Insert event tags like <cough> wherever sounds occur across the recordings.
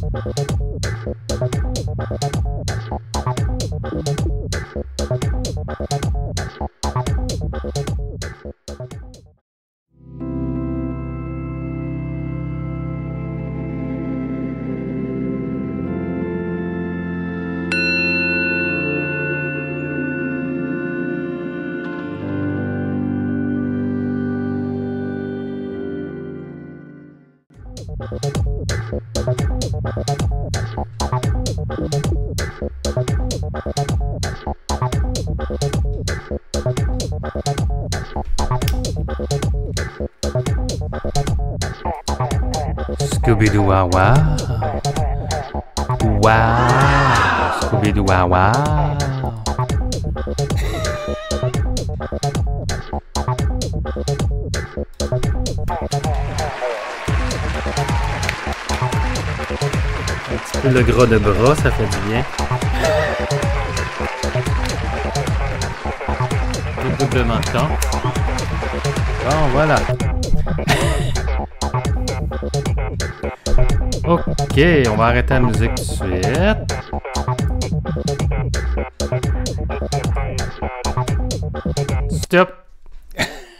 I'm going to go to the next one. I'm going to go to the next one. I'm going to go to the next one. I'm going to go to the next one. Scooby-Doo Wawa. Waouh Scooby-Doo Wawa. Un petit peu de gras de bras, ça fait du bien. Doublement de temps. Bon, voilà. Ok, on va arrêter la musique tout de suite. Stop!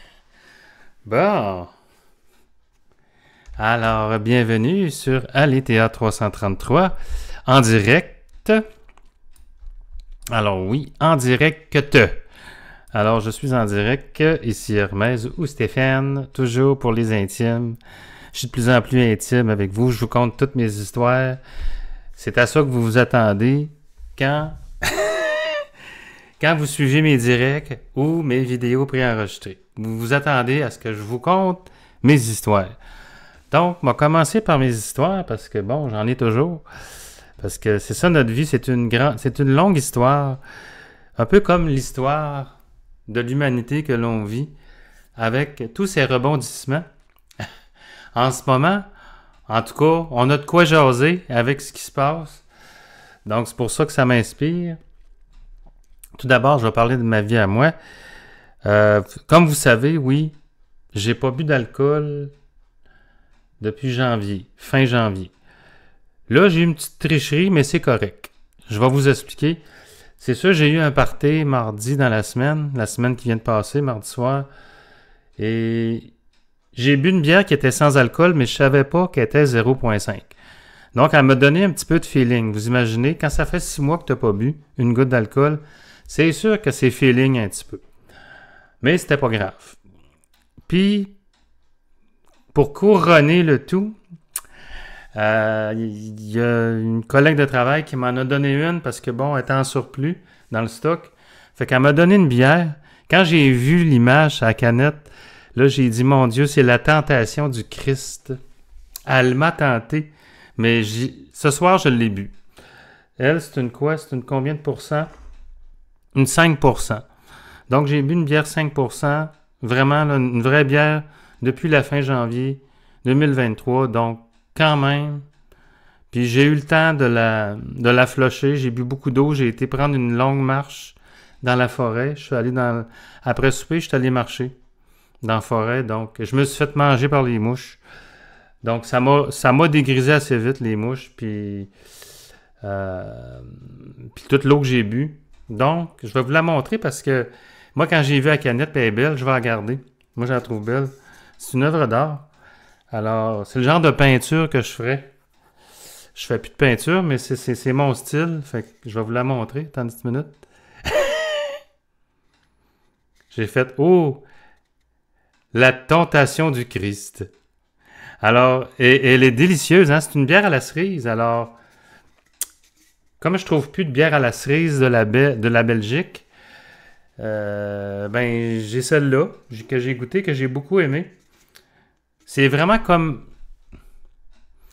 <laughs> bon. Alors, bienvenue sur théâtre 333 en direct. Alors oui, en direct. que te. Alors, je suis en direct ici Hermès ou Stéphane, toujours pour les intimes. Je suis de plus en plus intime avec vous. Je vous conte toutes mes histoires. C'est à ça que vous vous attendez quand, <laughs> quand vous suivez mes directs ou mes vidéos préenregistrées. Vous vous attendez à ce que je vous conte mes histoires. Donc, on va commencer par mes histoires parce que, bon, j'en ai toujours. Parce que c'est ça notre vie, c'est une, grande, c'est une longue histoire. Un peu comme l'histoire de l'humanité que l'on vit avec tous ces rebondissements en ce moment, en tout cas, on a de quoi jaser avec ce qui se passe. Donc, c'est pour ça que ça m'inspire. Tout d'abord, je vais parler de ma vie à moi. Euh, comme vous savez, oui, j'ai pas bu d'alcool depuis janvier, fin janvier. Là, j'ai eu une petite tricherie, mais c'est correct. Je vais vous expliquer. C'est sûr, j'ai eu un party mardi dans la semaine, la semaine qui vient de passer, mardi soir. Et j'ai bu une bière qui était sans alcool, mais je savais pas qu'elle était 0.5. Donc, elle m'a donné un petit peu de feeling. Vous imaginez, quand ça fait six mois que tu n'as pas bu une goutte d'alcool, c'est sûr que c'est feeling un petit peu. Mais c'était pas grave. Puis, pour couronner le tout, euh, il y a une collègue de travail qui m'en a donné une parce que, bon, elle était en surplus dans le stock. Fait qu'elle m'a donné une bière. Quand j'ai vu l'image à la canette, Là, j'ai dit, mon Dieu, c'est la tentation du Christ. Elle m'a tenté, mais ce soir, je l'ai bu. Elle, c'est une quoi? C'est une combien de pourcents? Une 5 Donc, j'ai bu une bière 5 vraiment une vraie bière depuis la fin janvier 2023. Donc, quand même. Puis j'ai eu le temps de la, de la flocher. J'ai bu beaucoup d'eau. J'ai été prendre une longue marche dans la forêt. Je suis allé dans. Après souper, je suis allé marcher dans la forêt. Donc, je me suis fait manger par les mouches. Donc, ça m'a dégrisé assez vite, les mouches. Puis, euh, puis toute l'eau que j'ai bu. Donc, je vais vous la montrer parce que moi, quand j'ai vu la canette, elle est belle, je vais la garder. Moi, je la trouve belle. C'est une œuvre d'art. Alors, c'est le genre de peinture que je ferais. Je fais plus de peinture, mais c'est mon style. Fait je vais vous la montrer. Attends une minutes. minute. <laughs> j'ai fait Oh! la tentation du Christ. Alors, et, elle est délicieuse, hein? c'est une bière à la cerise. Alors, comme je trouve plus de bière à la cerise de la, Belgique, euh, ben j'ai celle-là que j'ai goûtée, que j'ai beaucoup aimée. C'est vraiment comme.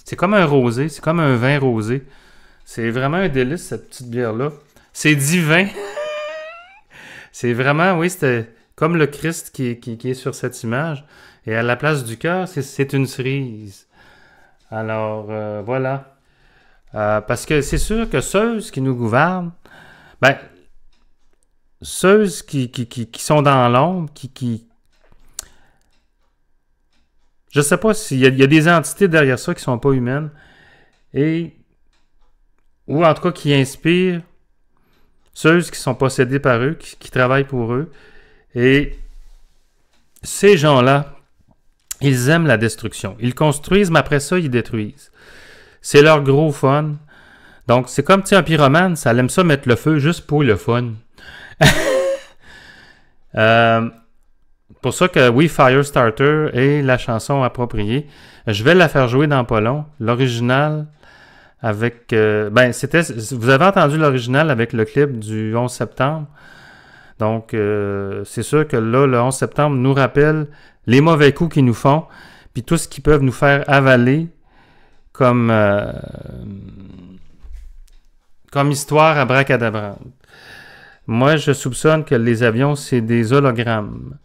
C'est comme un rosé, c'est comme un vin rosé. C'est vraiment un délice, cette petite bière-là. C'est divin. <laughs> c'est vraiment, oui, c'était comme le Christ qui, est sur cette image. Et à la place du cœur, c'est une cerise. Alors euh, voilà. Euh, parce que c'est sûr que ceux qui nous gouvernent, ben, ceux qui, sont dans l'ombre, qui, Je ne sais pas s'il y, a des entités derrière ça qui ne sont pas humaines, et ou en tout cas qui inspirent ceux qui sont possédés par eux, qui travaillent pour eux, et ces gens-là, ils aiment la destruction. Ils construisent, mais après ça, ils détruisent. C'est leur gros fun. Donc, c'est comme un pyromane, ça aime ça mettre le feu juste pour le fun. <laughs> Euh, pour ça que oui, Firestarter est la chanson appropriée. Je vais la faire jouer dans Polon, L'original avec. Euh, ben, c'était. Vous avez entendu l'original avec le clip du 11 septembre. Donc, euh, c'est sûr que là, le 11 septembre nous rappelle les mauvais coups qu'ils nous font, puis tout ce qu'ils peuvent nous faire avaler comme, euh, comme histoire à bracadabrande. Moi, je soupçonne que les avions, c'est des hologrammes.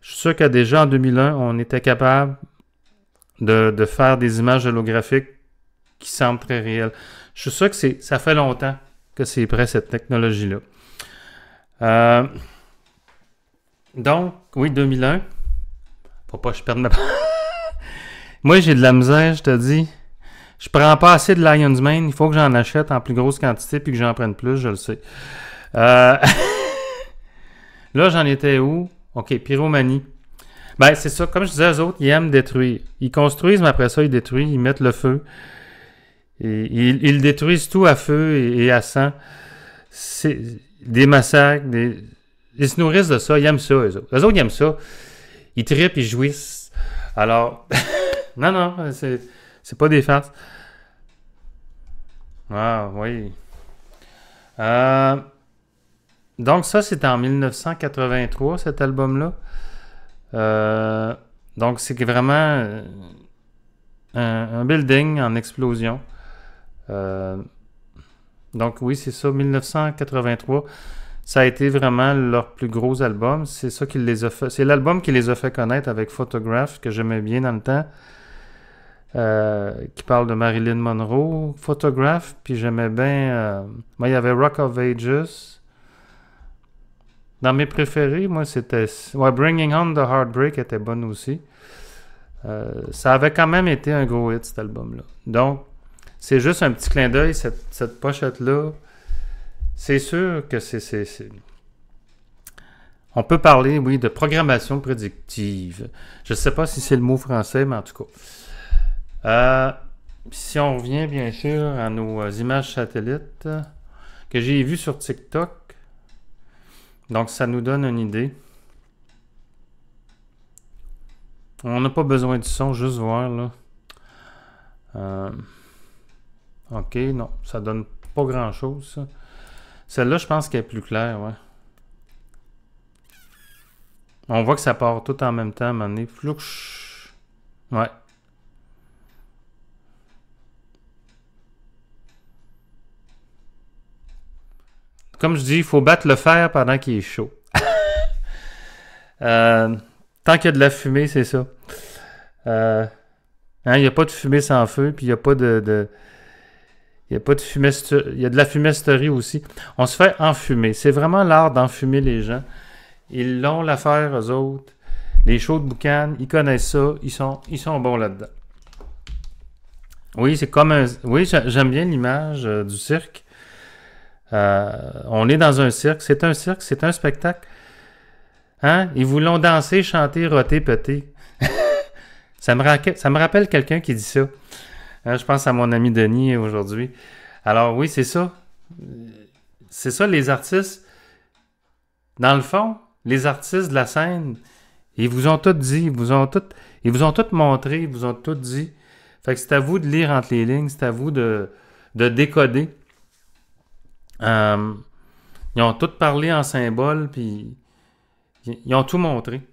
Je suis sûr que déjà en 2001, on était capable de, de faire des images holographiques qui semblent très réelles. Je suis sûr que ça fait longtemps que c'est prêt, cette technologie-là. Euh, donc, oui, 2001. Faut pas que je perde ma... <laughs> Moi, j'ai de la misère, je te dis. Je prends pas assez de Lion's Mane. Il faut que j'en achète en plus grosse quantité puis que j'en prenne plus, je le sais. Euh, <laughs> là, j'en étais où? OK, pyromanie. Ben, c'est ça. Comme je disais aux autres, ils aiment détruire. Ils construisent, mais après ça, ils détruisent. Ils mettent le feu. ils, détruisent tout à feu et, et à sang. C'est des massacres, des... ils se nourrissent de ça, ils aiment ça, eux autres. Eux autres, ils aiment ça. Ils tripent, ils jouissent. Alors, <laughs> non, non, c'est, pas des farces. Ah, oui. Euh, donc, ça, c'était en 1983, cet album-là. Euh, donc, c'est vraiment euh, un, un, building en explosion. Euh... Donc oui, c'est ça, 1983. Ça a été vraiment leur plus gros album. C'est ça qui les a C'est l'album qui les a fait connaître avec Photograph, que j'aimais bien dans le temps. Euh, qui parle de Marilyn Monroe, Photograph, puis j'aimais bien. Euh, moi, il y avait Rock of Ages. Dans mes préférés, moi, c'était. Ouais, Bringing On the Heartbreak était bonne aussi. Euh, ça avait quand même été un gros hit, cet album-là. Donc, c'est juste un petit clin d'œil, cette, pochette-là. C'est sûr que c'est. On peut parler, oui, de programmation prédictive. Je ne sais pas si c'est le mot français, mais en tout cas. Euh, si on revient, bien sûr, à nos euh, images satellites que j'ai vues sur TikTok, donc ça nous donne une idée. On n'a pas besoin du son, juste voir là. Euh OK, non, ça donne pas grand-chose. Celle-là, je pense qu'elle est plus claire, ouais. On voit que ça part tout en même temps, à un moment donné. Ouais. Comme je dis, il faut battre le fer pendant qu'il est chaud. <laughs> Euh, tant qu'il y a de la fumée, c'est ça. Euh, hein, il n'y a pas de fumée sans feu, puis il n'y a pas de il y a pas de de la fumesterie aussi. On se fait enfumer. C'est vraiment l'art d'enfumer les gens. Ils l'ont l'affaire, aux autres. Les shows de boucan, ils connaissent ça. Ils sont, ils sont bons là-dedans. Oui, c'est comme un... Oui, j'aime bien l'image euh, du cirque. Euh, on est dans un cirque. C'est un cirque, c'est un spectacle. Hein? Ils voulons danser, chanter, roter, péter. <laughs> ça, ça me rappelle quelqu'un qui dit ça. Hein, je pense à mon ami Denis aujourd'hui. Alors oui, c'est ça. C'est ça, les artistes. Dans le fond, les artistes de la scène, ils vous ont tout dit, ils vous ont tout, ils vous ont tout montré, ils vous ont tout dit. Fait que c'est à vous de lire entre les lignes, c'est à vous de, décoder. Euh, ils ont tout parlé en symbole, puis ils ont tout montré.